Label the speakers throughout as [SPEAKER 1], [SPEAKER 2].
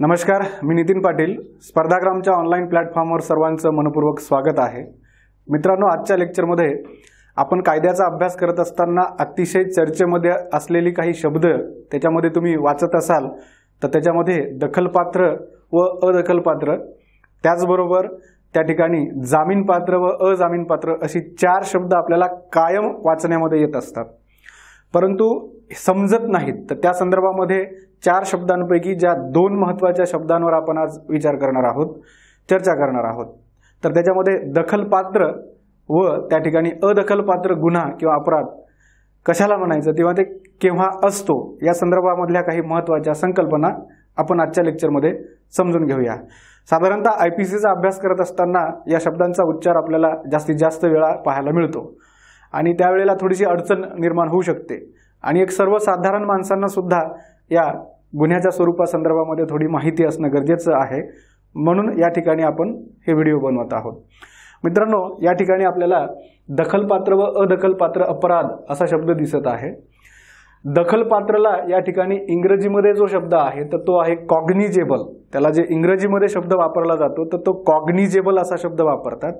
[SPEAKER 1] नमस्कार मी नितीन पाटील स्पर्धाग्रामच्या ऑनलाईन प्लॅटफॉर्मवर सर्वांचं मनपूर्वक स्वागत आहे मित्रांनो आजच्या लेक्चरमध्ये आपण कायद्याचा अभ्यास करत असताना अतिशय चर्चेमध्ये असलेली काही शब्द त्याच्यामध्ये तुम्ही वाचत असाल तर त्याच्यामध्ये दखलपात्र व अदखलपात्र त्याचबरोबर त्या ठिकाणी जामीनपात्र व अजामीनपात्र अशी चार शब्द आपल्याला कायम वाचण्यामध्ये येत असतात परंतु समजत नाहीत तर त्या संदर्भामध्ये चार शब्दांपैकी ज्या दोन महत्त्वाच्या शब्दांवर आपण आज विचार करणार आहोत चर्चा करणार आहोत तर त्याच्यामध्ये दखलपात्र व त्या ठिकाणी अदखलपात्र गुन्हा किंवा अपराध कशाला म्हणायचं तेव्हा ते केव्हा असतो या संदर्भामधल्या काही महत्त्वाच्या संकल्पना आपण आजच्या लेक्चरमध्ये समजून घेऊया साधारणतः आय पी सीचा अभ्यास करत असताना या शब्दांचा उच्चार आपल्याला जास्तीत जास्त वेळा पाहायला मिळतो आणि त्यावेळेला थोडीशी अडचण निर्माण होऊ शकते आणि एक सर्वसाधारण माणसांना सुद्धा या गुन्ह्याच्या स्वरूपासंदर्भामध्ये थोडी माहिती असणं गरजेचं आहे म्हणून या ठिकाणी आपण हे व्हिडिओ बनवत आहोत मित्रांनो या ठिकाणी आपल्याला दखलपात्र व अदखलपात्र अपराध असा शब्द दिसत आहे दखलपात्रला या ठिकाणी इंग्रजीमध्ये जो शब्द आहे तर तो आहे कॉग्निजेबल त्याला जे इंग्रजीमध्ये शब्द वापरला जातो तर तो कॉग्निजेबल असा शब्द वापरतात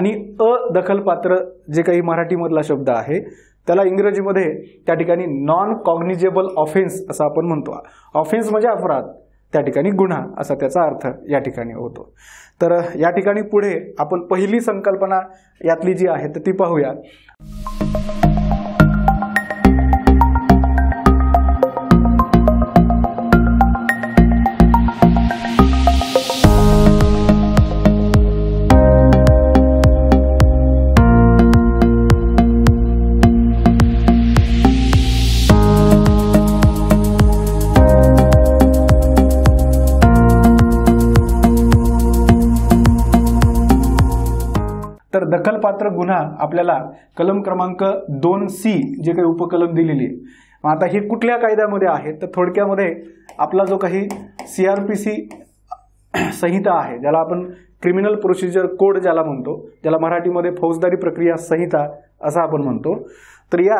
[SPEAKER 1] आणि अदखलपात्र जे काही मराठीमधला शब्द आहे त्याला इंग्रजीमध्ये त्या ठिकाणी नॉन कॉग्निजेबल ऑफेन्स असं आपण म्हणतो ऑफेन्स म्हणजे अपराध त्या ठिकाणी गुन्हा असा त्याचा अर्थ या ठिकाणी होतो तर या ठिकाणी पुढे आपण पहिली संकल्पना यातली जी आहे तर ती पाहूया दखलपात्र गुन्हा आपल्याला कलम क्रमांक दोन सी जे काही उपकलम दिलेली आहे आता हे कुठल्या कायद्यामध्ये आहे तर थोडक्यामध्ये आपला जो काही सी आर पी सी संहिता आहे ज्याला आपण क्रिमिनल प्रोसिजर कोड ज्याला म्हणतो ज्याला मराठीमध्ये फौजदारी प्रक्रिया संहिता असं आपण म्हणतो तर या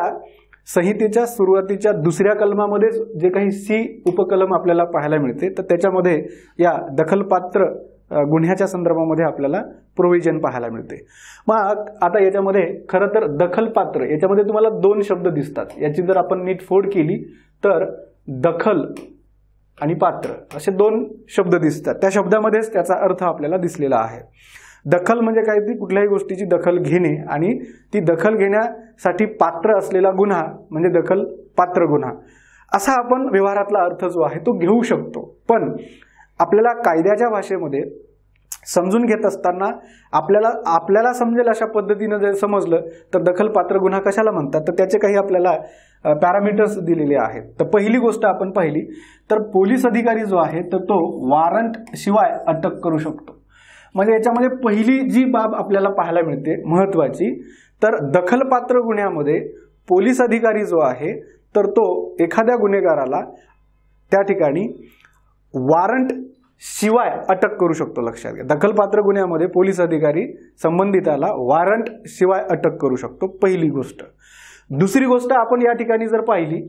[SPEAKER 1] संहितेच्या सुरुवातीच्या दुसऱ्या कलमामध्येच जे काही सी उपकलम आपल्याला पाहायला मिळते तर त्याच्यामध्ये या दखलपात्र गुन्ह्याच्या संदर्भामध्ये आपल्याला प्रोव्हिजन पाहायला मिळते मग आता याच्यामध्ये खरं तर दखलपात्र याच्यामध्ये तुम्हाला दोन शब्द दिसतात याची जर आपण नीट फोड केली तर दखल आणि पात्र असे दोन शब्द दिसतात त्या शब्दामध्येच त्याचा अर्थ आपल्याला दिसलेला आहे दखल म्हणजे काय ती कुठल्याही गोष्टीची दखल घेणे आणि ती दखल घेण्यासाठी पात्र असलेला गुन्हा म्हणजे दखल पात्र गुन्हा असा आपण व्यवहारातला अर्थ जो आहे तो घेऊ शकतो पण आपल्याला कायद्याच्या भाषेमध्ये समजून घेत असताना आपल्याला आपल्याला समजेल अशा पद्धतीनं जर समजलं तर दखलपात्र गुन्हा कशाला म्हणतात तर त्याचे काही आपल्याला पॅरामीटर्स दिलेले आहेत तर पहिली गोष्ट आपण पाहिली तर पोलीस अधिकारी जो आहे तर तो वॉरंट शिवाय अटक करू शकतो म्हणजे याच्यामध्ये पहिली जी बाब आपल्याला पाहायला मिळते महत्त्वाची तर दखलपात्र गुन्ह्यामध्ये पोलीस अधिकारी जो आहे तर तो एखाद्या गुन्हेगाराला त्या ठिकाणी वॉरंट शिवाय अटक करू शकतो लक्षात घ्या दखलपात्र गुन्ह्यामध्ये पोलीस अधिकारी संबंधिताला वॉरंट शिवाय अटक करू शकतो पहिली गोष्ट दुसरी गोष्ट आपण या ठिकाणी जर पाहिली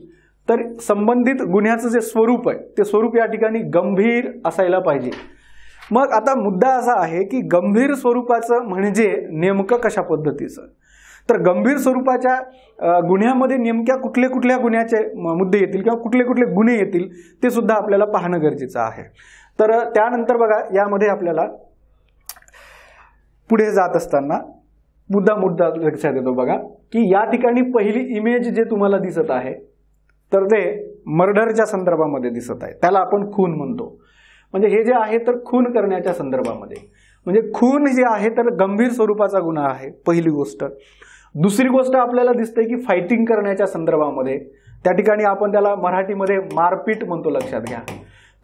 [SPEAKER 1] तर संबंधित गुन्ह्याचं जे स्वरूप आहे ते स्वरूप या ठिकाणी गंभीर असायला पाहिजे मग आता मुद्दा असा आहे की गंभीर स्वरूपाचं म्हणजे नेमकं कशा पद्धतीचं तर गंभीर स्वरूपाच्या गुन्ह्यामध्ये नेमक्या कुठले कुठल्या गुन्ह्याचे मुद्दे येतील किंवा कुठले कुठले गुन्हे येतील ते सुद्धा आपल्याला पाहणं गरजेचं आहे तर त्यानंतर बघा यामध्ये आपल्याला पुढे जात असताना मुद्दा मुद्दा लक्षात येतो बघा की या ठिकाणी पहिली इमेज जे तुम्हाला दिसत आहे तर ते मर्डरच्या संदर्भामध्ये दिसत आहे त्याला आपण खून म्हणतो म्हणजे हे जे आहे तर खून करण्याच्या संदर्भामध्ये म्हणजे खून जे आहे तर गंभीर स्वरूपाचा गुन्हा आहे पहिली गोष्ट दुसरी गोष्ट आपल्याला दिसते की फायटिंग करण्याच्या संदर्भामध्ये त्या ठिकाणी आपण त्याला मराठीमध्ये मारपीट म्हणतो लक्षात घ्या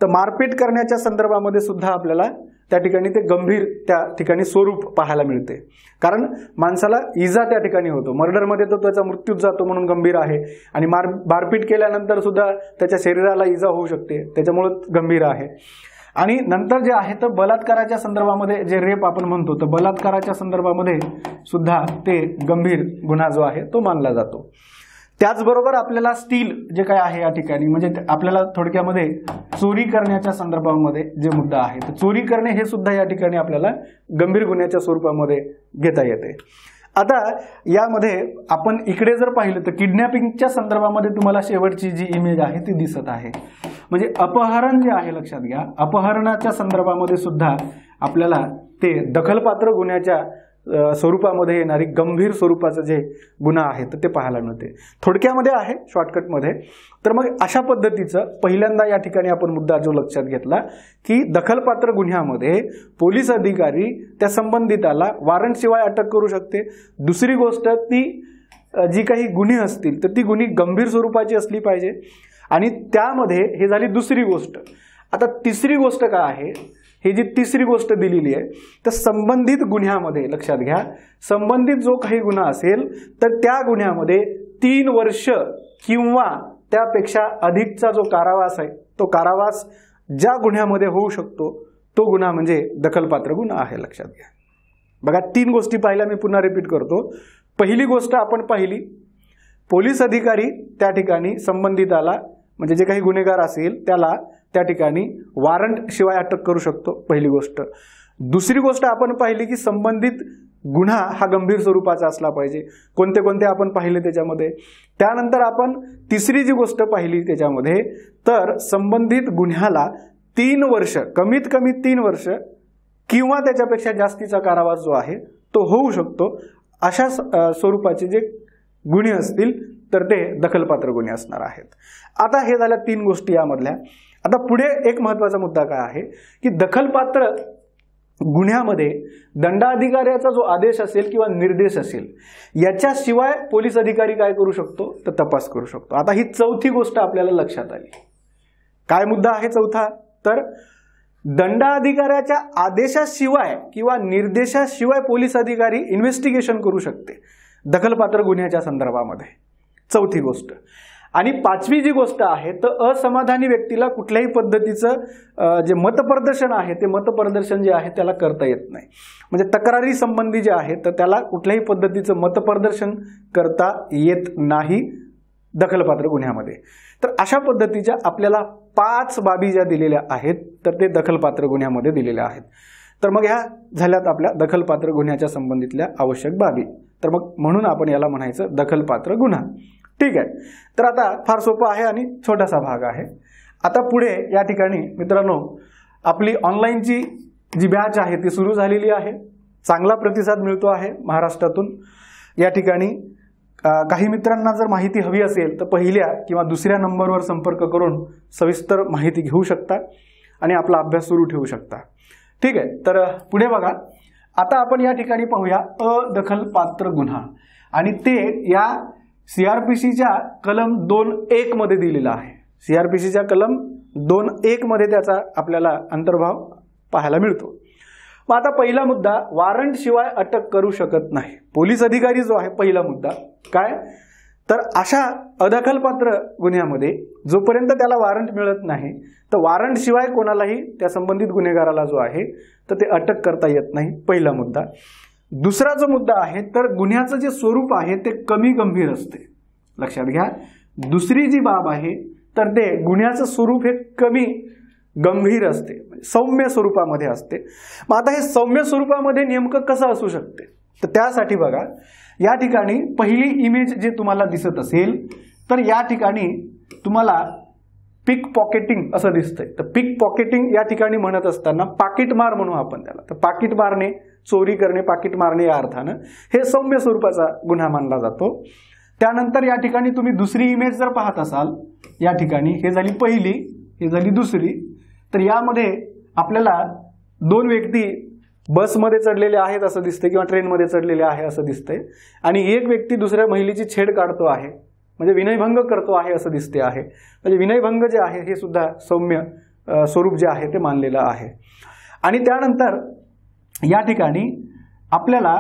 [SPEAKER 1] तर मारपीट करण्याच्या संदर्भामध्ये सुद्धा आपल्याला त्या ठिकाणी ते गंभीर त्या ठिकाणी स्वरूप पाहायला मिळते कारण माणसाला इजा त्या ठिकाणी होतो मर्डरमध्ये तर त्याचा मृत्यूच जातो म्हणून गंभीर आहे आणि मार मारपीट केल्यानंतर सुद्धा त्याच्या शरीराला इजा होऊ शकते त्याच्यामुळं गंभीर आहे आणि नंतर जे आहे तर बलात्काराच्या संदर्भामध्ये जे रेप आपण म्हणतो तर बलात्काराच्या संदर्भामध्ये सुद्धा ते गंभीर गुन्हा जो आहे तो मानला जातो त्याचबरोबर आपल्याला स्टील जे काय आहे या ठिकाणी म्हणजे आपल्याला थोडक्यामध्ये चोरी करण्याच्या संदर्भामध्ये जे मुद्दा आहे तर चोरी करणे हे सुद्धा या ठिकाणी आपल्याला गंभीर गुन्ह्याच्या स्वरूपामध्ये घेता येते आता यामध्ये आपण इकडे जर पाहिलं तर किडनॅपिंगच्या संदर्भामध्ये तुम्हाला शेवटची जी इमेज आहे ती दिसत आहे म्हणजे अपहरण जे आहे लक्षात घ्या अपहरणाच्या संदर्भामध्ये सुद्धा आपल्याला ते दखलपात्र गुन्ह्याच्या स्वरूपामध्ये येणारी गंभीर स्वरूपाचं जे गुन्हा आहे तर ते पाहायला मिळते थोडक्यामध्ये आहे शॉर्टकटमध्ये तर मग अशा पद्धतीचं पहिल्यांदा या ठिकाणी आपण मुद्दा जो लक्षात घेतला की दखलपात्र गुन्ह्यामध्ये पोलीस अधिकारी त्या संबंधिताला वॉरंटशिवाय अटक करू शकते दुसरी गोष्ट ती जी काही गुन्हे असतील तर ती गुन्हे गंभीर स्वरूपाची असली पाहिजे आणि त्यामध्ये हे झाली दुसरी गोष्ट आता तिसरी गोष्ट काय आहे ही जी तिसरी गोष्ट दिलेली आहे तर संबंधित गुन्ह्यामध्ये लक्षात घ्या संबंधित जो काही गुन्हा असेल तर त्या गुन्ह्यामध्ये तीन वर्ष किंवा त्यापेक्षा अधिकचा जो कारावास आहे तो कारावास ज्या गुन्ह्यामध्ये होऊ शकतो तो गुन्हा म्हणजे दखलपात्र गुन्हा आहे लक्षात घ्या बघा तीन गोष्टी पाहिल्या मी पुन्हा रिपीट करतो पहिली गोष्ट आपण पाहिली पोलीस अधिकारी त्या ठिकाणी संबंधिताला म्हणजे जे काही गुन्हेगार असेल त्याला त्या ठिकाणी वॉरंट शिवाय अटक करू शकतो पहिली गोष्ट दुसरी गोष्ट आपण पाहिली की संबंधित गुन्हा हा गंभीर स्वरूपाचा असला पाहिजे कोणते कोणते आपण पाहिले त्याच्यामध्ये त्यानंतर आपण तिसरी जी गोष्ट पाहिली त्याच्यामध्ये तर संबंधित गुन्ह्याला तीन वर्ष कमीत कमी तीन वर्ष किंवा त्याच्यापेक्षा जास्तीचा कारावास जो आहे तो होऊ शकतो अशा स्वरूपाचे जे गुन्हे असतील तर ते दखलपात्र गुन्हे असणार आहेत आता हे झाल्या तीन गोष्टी यामधल्या आता पुढे एक महत्त्वाचा मुद्दा काय आहे की दखलपात्र गुन्ह्यामध्ये दंडाधिकाऱ्याचा जो आदेश असेल किंवा निर्देश असेल याच्याशिवाय पोलीस अधिकारी काय करू शकतो तर तपास करू शकतो आता ही चौथी गोष्ट आपल्याला लक्षात आली काय मुद्दा आहे चौथा तर दंडाधिकाऱ्याच्या आदेशाशिवाय किंवा निर्देशाशिवाय पोलीस अधिकारी इन्व्हेस्टिगेशन करू शकते दखलपात्र गुन्ह्याच्या संदर्भामध्ये चौथी गोष्ट आणि पाचवी जी गोष्ट आहे तर असमाधानी व्यक्तीला कुठल्याही पद्धतीचं जे मतप्रदर्शन आहे ते मतप्रदर्शन जे आहे त्याला करता येत नाही म्हणजे तक्रारी संबंधी जे आहे तर त्याला कुठल्याही पद्धतीचं मतप्रदर्शन करता येत नाही दखलपात्र गुन्ह्यामध्ये तर अशा पद्धतीच्या आपल्याला पाच बाबी ज्या दिलेल्या आहेत तर ते दखलपात्र गुन्ह्यामध्ये दिलेल्या आहेत तर मग ह्या झाल्यात आपल्या दखलपात्र गुन्ह्याच्या संबंधितल्या आवश्यक बाबी तर मग म्हणून आपण याला म्हणायचं दखलपात्र गुन्हा ठीक आहे तर आता फार सोपं आहे आणि छोटासा भाग आहे आता पुढे या ठिकाणी मित्रांनो आपली ऑनलाईनची जी बॅच आहे ती सुरू झालेली आहे चांगला प्रतिसाद मिळतो आहे महाराष्ट्रातून या ठिकाणी काही मित्रांना जर माहिती हवी असेल तर पहिल्या किंवा दुसऱ्या नंबरवर संपर्क करून सविस्तर माहिती घेऊ शकता आणि आपला अभ्यास सुरू ठेवू शकता ठीक आहे तर पुढे बघा आता आपण या ठिकाणी पाहूया अदखल पात्र गुन्हा आणि ते या सीआरपीसीच्या कलम दोन एक मध्ये दिलेला आहे सीआरपीसीच्या कलम दोन एक मध्ये त्याचा आपल्याला अंतर्भाव पाहायला मिळतो मग आता पहिला मुद्दा वॉरंट शिवाय अटक करू शकत नाही पोलीस अधिकारी जो आहे पहिला मुद्दा काय तर अशा अदखलपात्र गुन्ह्यामध्ये जोपर्यंत त्याला वॉरंट मिळत नाही तर वॉरंट शिवाय कोणालाही त्या संबंधित गुन्हेगाराला जो आहे तर ते अटक करता येत नाही पहिला मुद्दा दुसरा जो मुद्दा आहे तर गुन्ह्याचं जे स्वरूप आहे ते कमी गंभीर असते लक्षात घ्या दुसरी जी बाब आहे तर ते गुन्ह्याचं स्वरूप हे कमी गंभीर असते सौम्य स्वरूपामध्ये असते मग आता हे सौम्य स्वरूपामध्ये नेमकं कसं असू शकते तर त्यासाठी बघा या ठिकाणी पहिली इमेज जे तुम्हाला दिसत असेल तर या ठिकाणी तुम्हाला पिक पॉकेटिंग असं दिसतंय तर पिक पॉकेटिंग या ठिकाणी म्हणत असताना पाकिटमार म्हणू आपण त्याला तर पाकिट मारणे चोरी करणे पाकिट मारणे या अर्थानं हे सौम्य स्वरूपाचा गुन्हा मानला जातो त्यानंतर या ठिकाणी तुम्ही दुसरी इमेज जर पाहत असाल या ठिकाणी हे झाली पहिली हे झाली दुसरी तर यामध्ये आपल्याला दोन व्यक्ती बसमध्ये चढलेले आहेत असं दिसतंय किंवा ट्रेनमध्ये चढलेले आहे असं दिसतंय आणि एक व्यक्ती दुसऱ्या महिलेची छेड काढतो आहे म्हणजे विनयभंग करतो आहे असं दिसते आहे म्हणजे विनयभंग जे आहे हे सुद्धा सौम्य स्वरूप जे आहे ते मानलेलं आहे आणि त्यानंतर या ठिकाणी आपल्याला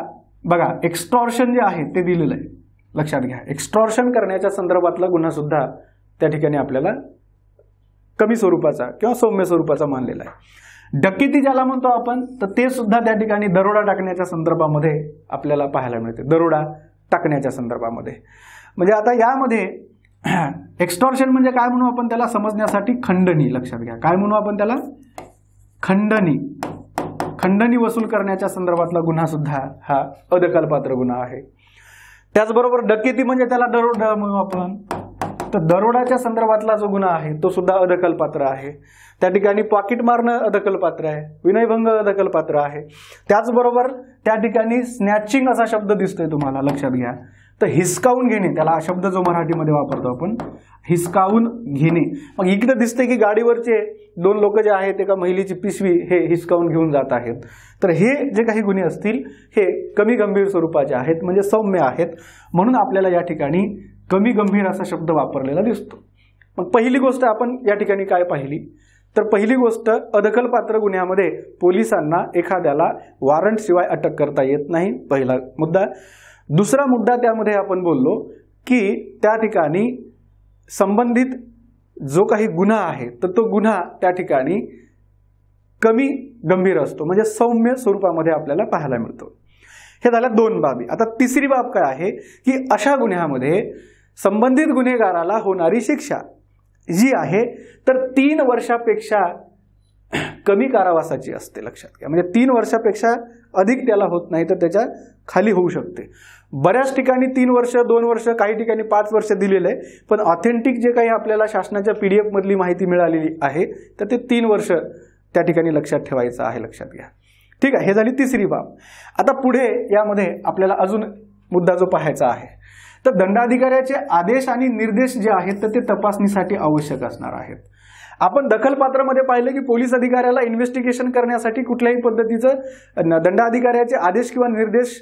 [SPEAKER 1] बघा एक्स्ट्रॉर्शन जे आहे ते दिलेलं आहे लक्षात घ्या एक्स्टॉर्शन करण्याच्या संदर्भातला गुन्हा सुद्धा त्या ठिकाणी आपल्याला कमी स्वरूपाचा किंवा सौम्य स्वरूपाचा मानलेला आहे डकेती ज्याला म्हणतो आपण तर ते सुद्धा त्या ठिकाणी दरोडा टाकण्याच्या संदर्भामध्ये आपल्याला पाहायला मिळते दरोडा टाकण्याच्या संदर्भामध्ये म्हणजे आता यामध्ये एक्स्टॉर्शन म्हणजे काय म्हणू आपण त्याला समजण्यासाठी खंडणी लक्षात घ्या काय म्हणू आपण त्याला खंडणी खंडनी वसूल करण्याच्या संदर्भातला गुन्हा सुद्धा हा अदकलपात्र गुन्हा आहे त्याचबरोबर डकेती म्हणजे त्याला दरोड म्हणू आपण तर दरोडाच्या संदर्भातला जो गुन्हा आहे तो सुद्धा अदकलपात्र आहे त्या ठिकाणी पॉकेट मारणं अदखलपात्र आहे विनयभंग अदखलपात्र आहे त्याचबरोबर त्या ठिकाणी स्नॅचिंग असा शब्द दिसतोय तुम्हाला लक्षात घ्या तर हिसकावून घेणे त्याला हा शब्द जो मराठीमध्ये वापरतो आपण हिसकावून घेणे मग इकडे दिसते की गाडीवरचे दोन लोक जे आहेत एका महिलेची पिशवी हे हिसकावून घेऊन जात आहेत तर हे जे काही गुन्हे असतील हे कमी गंभीर स्वरूपाचे आहेत म्हणजे सौम्य आहेत म्हणून आपल्याला या ठिकाणी कमी गंभीर असा शब्द वापरलेला दिसतो मग पहिली गोष्ट आपण या ठिकाणी काय पाहिली तर पहिली गोष्ट अदखलपात्र गुन्ह्यामध्ये पोलिसांना एखाद्याला वॉरंटशिवाय अटक करता येत नाही पहिला मुद्दा दुसरा मुद्दा त्यामध्ये आपण बोललो की त्या ठिकाणी संबंधित जो काही गुन्हा आहे तर तो गुन्हा त्या ठिकाणी कमी गंभीर असतो म्हणजे सौम्य स्वरूपामध्ये आपल्याला पाहायला मिळतो हे झाल्या दोन बाबी आता तिसरी बाब काय आहे की अशा गुन्ह्यामध्ये संबंधित गुन्हेगाराला होणारी शिक्षा जी आहे तर तीन वर्षापेक्षा कमी कारावासाची असते लक्षात घ्या म्हणजे तीन वर्षापेक्षा अधिक त्याला होत नाही तर त्याच्या खाली होऊ शकते बऱ्याच ठिकाणी तीन वर्ष दोन वर्ष काही ठिकाणी पाच वर्ष दिलेलं आहे पण ऑथेंटिक जे काही आपल्याला शासनाच्या पी डी एफमधली माहिती मिळालेली आहे तर ते तीन वर्ष त्या ठिकाणी लक्षात ठेवायचं आहे लक्षात घ्या ठीक आहे हे झाली तिसरी बाब आता पुढे यामध्ये आपल्याला अजून मुद्दा जो पाहायचा आहे तर दंडाधिकाऱ्याचे आदेश आणि निर्देश जे आहेत तर ते तपासणीसाठी आवश्यक असणार आहेत आपण दखलपात्रामध्ये पाहिलं की पोलीस अधिकाऱ्याला इन्व्हेस्टिगेशन करण्यासाठी कुठल्याही पद्धतीचं दंडाधिकाऱ्याचे आदेश किंवा निर्देश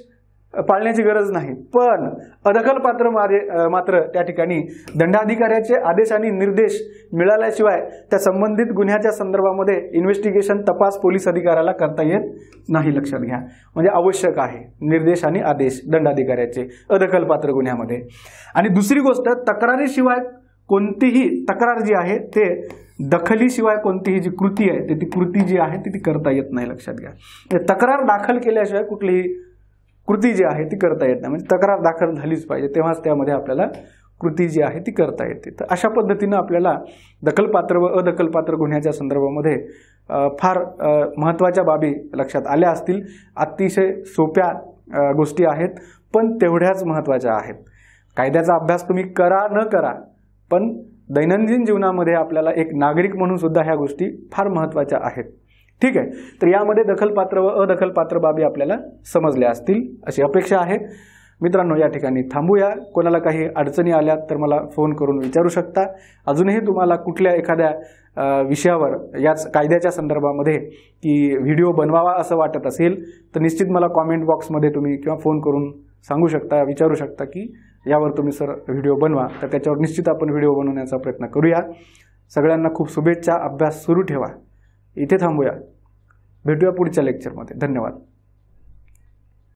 [SPEAKER 1] पाळण्याची गरज नाही पण अदखलपात्र मात्र त्या ठिकाणी दंडाधिकाऱ्याचे आदेश आणि निर्देश मिळाल्याशिवाय त्या संबंधित गुन्ह्याच्या संदर्भामध्ये इन्व्हेस्टिगेशन तपास पोलीस अधिकाऱ्याला करता येत नाही लक्षात घ्या म्हणजे आवश्यक आहे निर्देश आणि आदेश दंडाधिकाऱ्याचे अदखलपात्र गुन्ह्यामध्ये आणि दुसरी गोष्ट तक्रारीशिवाय कोणतीही तक्रार जी आहे ते दखलीशिवाय कोणतीही जी कृती आहे ते ती कृती जी आहे ती ती करता येत नाही लक्षात घ्या म्हणजे तक्रार दाखल केल्याशिवाय कुठलीही कृती जी आहे ती करता येत नाही म्हणजे तक्रार दाखल झालीच पाहिजे तेव्हाच त्यामध्ये आपल्याला कृती जी आहे ती करता येते तर अशा पद्धतीनं आपल्याला दखलपात्र व अदखलपात्र गुन्ह्याच्या संदर्भामध्ये फार महत्त्वाच्या बाबी लक्षात आल्या असतील अतिशय सोप्या गोष्टी आहेत पण तेवढ्याच महत्त्वाच्या आहेत कायद्याचा अभ्यास तुम्ही करा न करा पण दैनंदिन जीवनामध्ये आपल्याला एक नागरिक म्हणून सुद्धा ह्या गोष्टी फार महत्त्वाच्या आहेत ठीक आहे तर यामध्ये दखलपात्र व अदखलपात्र बाबी आपल्याला समजल्या असतील अशी अपेक्षा आहे मित्रांनो या ठिकाणी थांबूया कोणाला काही अडचणी आल्या तर मला फोन करून विचारू शकता अजूनही तुम्हाला कुठल्या एखाद्या विषयावर याच कायद्याच्या संदर्भामध्ये की व्हिडिओ बनवावा असं वाटत असेल तर निश्चित मला कॉमेंट बॉक्समध्ये तुम्ही किंवा फोन करून सांगू शकता विचारू शकता की यावर तुम्ही सर व्हिडिओ बनवा तर त्याच्यावर निश्चित आपण व्हिडिओ बनवण्याचा प्रयत्न करूया सगळ्यांना खूप शुभेच्छा अभ्यास सुरू ठेवा इथे थांबूया भेटूया पुढच्या लेक्चरमध्ये धन्यवाद